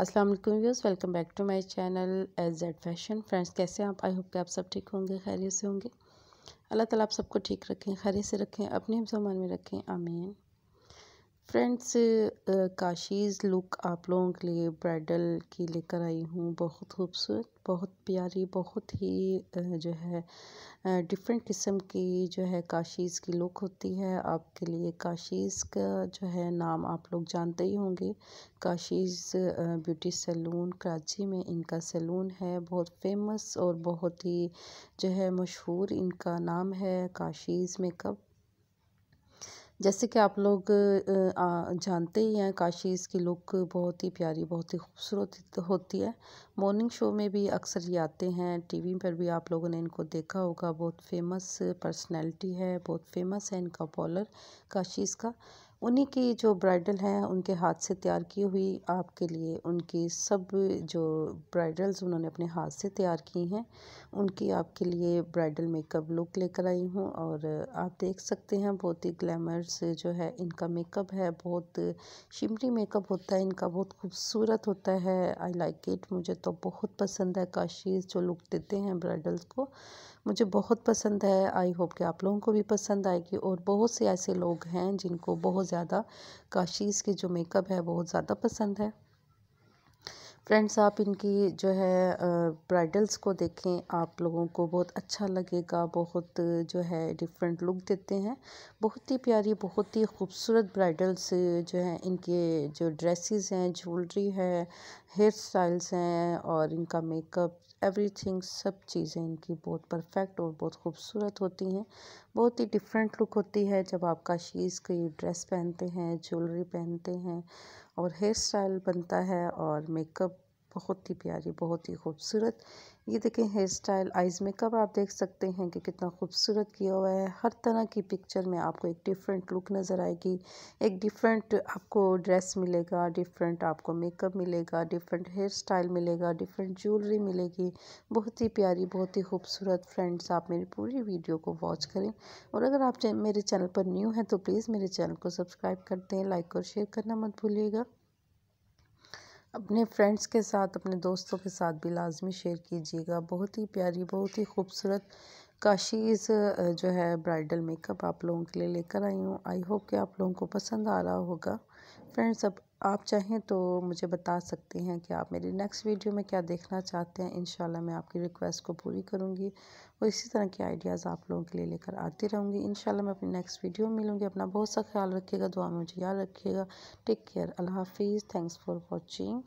अस्सलाम वालेकुम views welcome back to my channel edge Z fashion friends कैसे आप आई होप कि आप सब ठीक होंगे खैरियत से होंगे अल्लाह ताला आप सबको ठीक रखें खैरियत से रखें अपने सामान में रखें आमीन फ्रेंड्स काशीज़ लुक आप लोगों के लिए ब्राइडल की लेकर आई हूँ बहुत खूबसूरत बहुत प्यारी बहुत ही जो है डिफरेंट किस्म की जो है काशीज़ की लुक होती है आपके लिए काशीज़ का जो है नाम आप लोग जानते ही होंगे काशीज़ ब्यूटी सैलून कराची में इनका सैलून है बहुत फेमस और बहुत ही जो है मशहूर इनका नाम है काशीज़ मेकअप जैसे कि आप लोग जानते ही हैं काशी इसकी लुक बहुत ही प्यारी बहुत ही खूबसूरत होती है मॉर्निंग शो में भी अक्सर ये आते हैं टीवी पर भी आप लोगों ने इनको देखा होगा बहुत फेमस पर्सनैलिटी है बहुत फेमस है इनका बॉलर काशी इसका उन्हीं की जो ब्राइडल हैं उनके हाथ से तैयार की हुई आपके लिए उनकी सब जो ब्राइडल्स उन्होंने अपने हाथ से तैयार की हैं उनकी आपके लिए ब्राइडल मेकअप लुक लेकर आई हूँ और आप देख सकते हैं बहुत ही ग्लैमर्स जो है इनका मेकअप है बहुत शिमरी मेकअप होता है इनका बहुत खूबसूरत होता है आई लाइक इट मुझे तो बहुत पसंद है काशीज़ जो लुक देते हैं ब्राइडल्स को मुझे बहुत पसंद है आई होप कि आप लोगों को भी पसंद आएगी और बहुत से ऐसे लोग हैं जिनको बहुत ज़्यादा काशीज़ के जो मेकअप है बहुत ज़्यादा पसंद है फ्रेंड्स आप इनकी जो है ब्राइडल्स को देखें आप लोगों को बहुत अच्छा लगेगा बहुत जो है डिफरेंट लुक देते हैं बहुत ही प्यारी बहुत ही खूबसूरत ब्राइडल्स जो है इनके जो ड्रेसेस हैं ज्वेलरी है हेयर स्टाइल्स हैं और इनका मेकअप एवरीथिंग सब चीज़ें इनकी बहुत परफेक्ट और बहुत खूबसूरत होती हैं बहुत ही डिफरेंट लुक होती है जब आप काशीज़ की ड्रेस पहनते हैं ज्वेलरी पहनते हैं और हेयर स्टाइल बनता है और मेकअप बहुत ही प्यारी बहुत ही खूबसूरत ये देखें हेयर स्टाइल आइज़ मेकअप आप देख सकते हैं कि कितना खूबसूरत किया हुआ है हर तरह की पिक्चर में आपको एक डिफरेंट लुक नज़र आएगी एक डिफरेंट आपको ड्रेस मिलेगा डिफरेंट आपको मेकअप मिलेगा डिफरेंट हेयर स्टाइल मिलेगा डिफरेंट ज्वेलरी मिलेगी बहुत ही प्यारी बहुत ही खूबसूरत फ्रेंड्स आप मेरी पूरी वीडियो को वॉच करें और अगर आप मेरे चैनल पर न्यू हैं तो प्लीज़ मेरे चैनल को सब्सक्राइब कर दें लाइक और शेयर करना मत भूलिएगा अपने फ्रेंड्स के साथ अपने दोस्तों के साथ भी लाजमी शेयर कीजिएगा बहुत ही प्यारी बहुत ही खूबसूरत काशीज़ जो है ब्राइडल मेकअप आप लोगों के लिए लेकर आई हूँ आई होप कि आप लोगों को पसंद आ रहा होगा फ्रेंड्स अब आप चाहें तो मुझे बता सकते हैं कि आप मेरी नेक्स्ट वीडियो में क्या देखना चाहते हैं इंशाल्लाह मैं आपकी रिक्वेस्ट को पूरी करूँगी और इसी तरह के आइडियाज़ आप लोगों के लिए लेकर आती रहूँगी इंशाल्लाह मैं अपनी नेक्स्ट वीडियो में मिलूँगी अपना बहुत सा ख्याल रखिएगा दुआ में मुझे याद रखिएगा टेक केयर अल्लाह हाफिज़ थैंक्स फॉर वॉचिंग